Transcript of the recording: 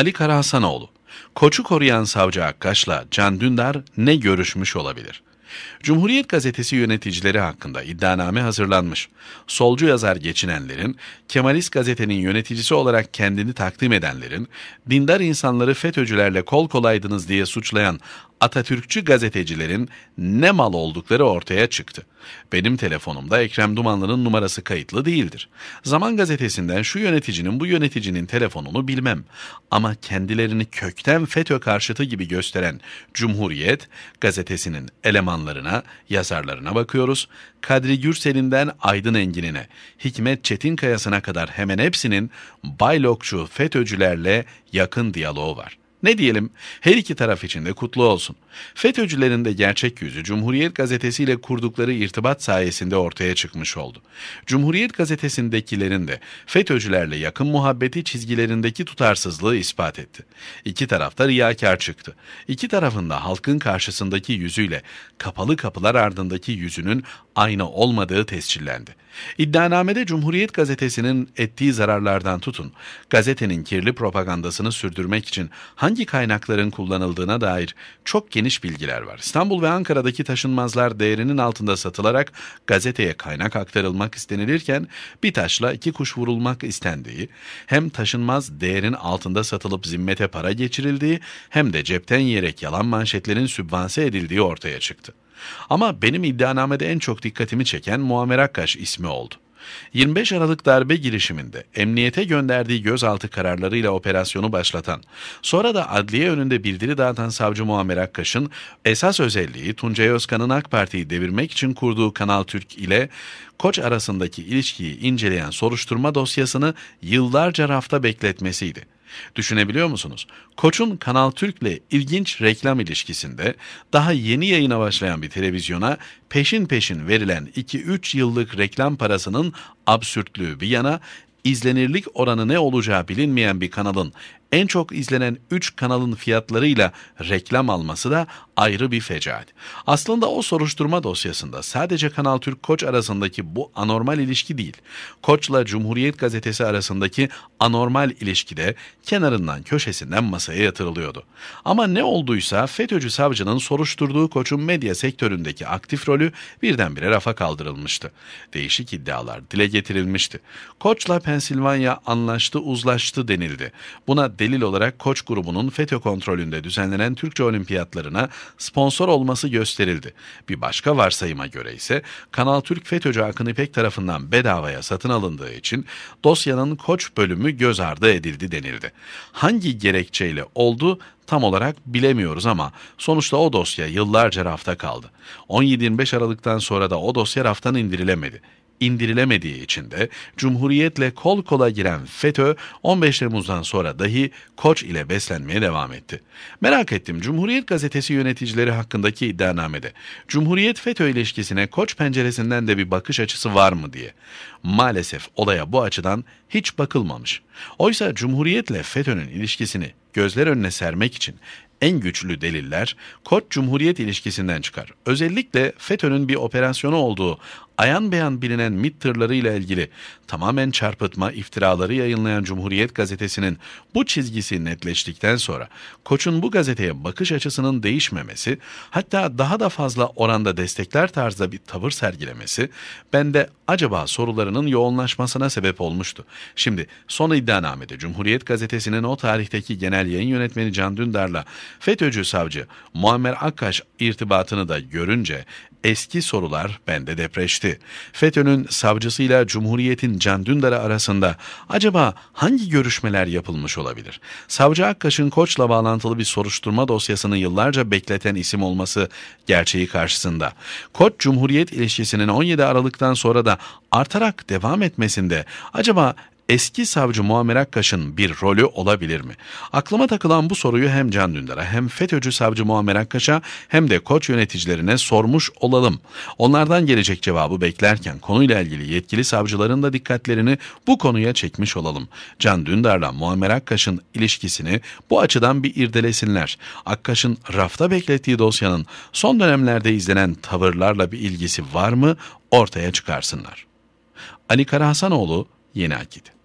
Ali Karahasanoğlu, Koçu koruyan savcı Akkaş'la Can Dündar ne görüşmüş olabilir? Cumhuriyet gazetesi yöneticileri hakkında iddianame hazırlanmış. Solcu yazar geçinenlerin, Kemalist gazetenin yöneticisi olarak kendini takdim edenlerin, dindar insanları FETÖ'cülerle kol kolaydınız diye suçlayan Atatürkçü gazetecilerin ne mal oldukları ortaya çıktı. Benim telefonumda Ekrem Dumanlı'nın numarası kayıtlı değildir. Zaman gazetesinden şu yöneticinin bu yöneticinin telefonunu bilmem. Ama kendilerini kökten FETÖ karşıtı gibi gösteren Cumhuriyet gazetesinin elemanlarına, yazarlarına bakıyoruz. Kadri Gürsel'inden Aydın Engin'ine, Hikmet Çetinkaya'sına kadar hemen hepsinin baylokçu FETÖ'cülerle yakın diyaloğu var. Ne diyelim her iki taraf için de kutlu olsun. FETÖ'cülerin de gerçek yüzü Cumhuriyet Gazetesi ile kurdukları irtibat sayesinde ortaya çıkmış oldu. Cumhuriyet Gazetesi'ndekilerin de FETÖ'cülerle yakın muhabbeti çizgilerindeki tutarsızlığı ispat etti. İki tarafta riyakar çıktı. İki tarafında halkın karşısındaki yüzüyle kapalı kapılar ardındaki yüzünün aynı olmadığı tescillendi. İddianamede Cumhuriyet Gazetesi'nin ettiği zararlardan tutun, gazetenin kirli propagandasını sürdürmek için hangi kaynakların kullanıldığına dair çok geniş bilgiler var. İstanbul ve Ankara'daki taşınmazlar değerinin altında satılarak gazeteye kaynak aktarılmak istenilirken bir taşla iki kuş vurulmak istendiği, hem taşınmaz değerin altında satılıp zimmete para geçirildiği hem de cepten yiyerek yalan manşetlerin sübvanse edildiği ortaya çıktı. Ama benim iddianamede en çok dikkatimi çeken Muammer Akkaş ismi oldu. 25 Aralık darbe girişiminde emniyete gönderdiği gözaltı kararlarıyla operasyonu başlatan, sonra da adliye önünde bildiri dağıtan savcı Muammer Akkaş'ın esas özelliği Tuncay Özkan'ın AK Parti'yi devirmek için kurduğu Kanal Türk ile Koç arasındaki ilişkiyi inceleyen soruşturma dosyasını yıllarca rafta bekletmesiydi. Düşünebiliyor musunuz? Koç'un Kanal Türk'le ilginç reklam ilişkisinde daha yeni yayına başlayan bir televizyona peşin peşin verilen 2-3 yıllık reklam parasının absürtlüğü bir yana izlenirlik oranı ne olacağı bilinmeyen bir kanalın en çok izlenen 3 kanalın fiyatlarıyla reklam alması da ayrı bir fecaat. Aslında o soruşturma dosyasında sadece Kanal Türk Koç arasındaki bu anormal ilişki değil, Koç'la Cumhuriyet Gazetesi arasındaki anormal ilişki de kenarından köşesinden masaya yatırılıyordu. Ama ne olduysa FETÖ'cü savcının soruşturduğu Koç'un medya sektöründeki aktif rolü birdenbire rafa kaldırılmıştı. Değişik iddialar dile getirilmişti. Koç'la Pensilvanya anlaştı uzlaştı denildi. Buna delil olarak Koç grubunun FETÖ kontrolünde düzenlenen Türkçe olimpiyatlarına sponsor olması gösterildi. Bir başka varsayıma göre ise Kanal Türk FETÖ'cü Akın İpek tarafından bedavaya satın alındığı için dosyanın Koç bölümü göz ardı edildi denildi. Hangi gerekçeyle oldu tam olarak bilemiyoruz ama sonuçta o dosya yıllarca rafta kaldı. 17-25 Aralık'tan sonra da o dosya raftan indirilemedi indirilemediği için de Cumhuriyet'le kol kola giren FETÖ 15 Temmuz'dan sonra dahi koç ile beslenmeye devam etti. Merak ettim Cumhuriyet gazetesi yöneticileri hakkındaki iddianamede Cumhuriyet FETÖ ilişkisine koç penceresinden de bir bakış açısı var mı diye. Maalesef olaya bu açıdan hiç bakılmamış. Oysa Cumhuriyet'le FETÖ'nün ilişkisini gözler önüne sermek için en güçlü deliller Koç Cumhuriyet ilişkisinden çıkar. Özellikle FETÖ'nün bir operasyonu olduğu ayan beyan bilinen MİT tırlarıyla ilgili tamamen çarpıtma iftiraları yayınlayan Cumhuriyet Gazetesi'nin bu çizgisi netleştikten sonra Koç'un bu gazeteye bakış açısının değişmemesi, hatta daha da fazla oranda destekler tarzda bir tavır sergilemesi bende acaba sorularının yoğunlaşmasına sebep olmuştu. Şimdi son iddianamede Cumhuriyet Gazetesi'nin o tarihteki genel yayın yönetmeni Can Dündar'la FETÖ'cü savcı Muammer Akkaş irtibatını da görünce eski sorular bende depreşti etti. FETÖ'nün savcısıyla Cumhuriyet'in Can Dündar'ı arasında acaba hangi görüşmeler yapılmış olabilir? Savcı Akkaş'ın Koç'la bağlantılı bir soruşturma dosyasını yıllarca bekleten isim olması gerçeği karşısında. Koç Cumhuriyet ilişkisinin 17 Aralık'tan sonra da artarak devam etmesinde acaba eski savcı Muammer Akkaş'ın bir rolü olabilir mi? Aklıma takılan bu soruyu hem Can Dündar'a hem FETÖ'cü savcı Muammer Akkaş'a hem de koç yöneticilerine sormuş olalım. Onlardan gelecek cevabı beklerken konuyla ilgili yetkili savcıların da dikkatlerini bu konuya çekmiş olalım. Can Dündar'la Muammer Akkaş'ın ilişkisini bu açıdan bir irdelesinler. Akkaş'ın rafta beklettiği dosyanın son dönemlerde izlenen tavırlarla bir ilgisi var mı ortaya çıkarsınlar. Ali Karahasanoğlu Yeni Akit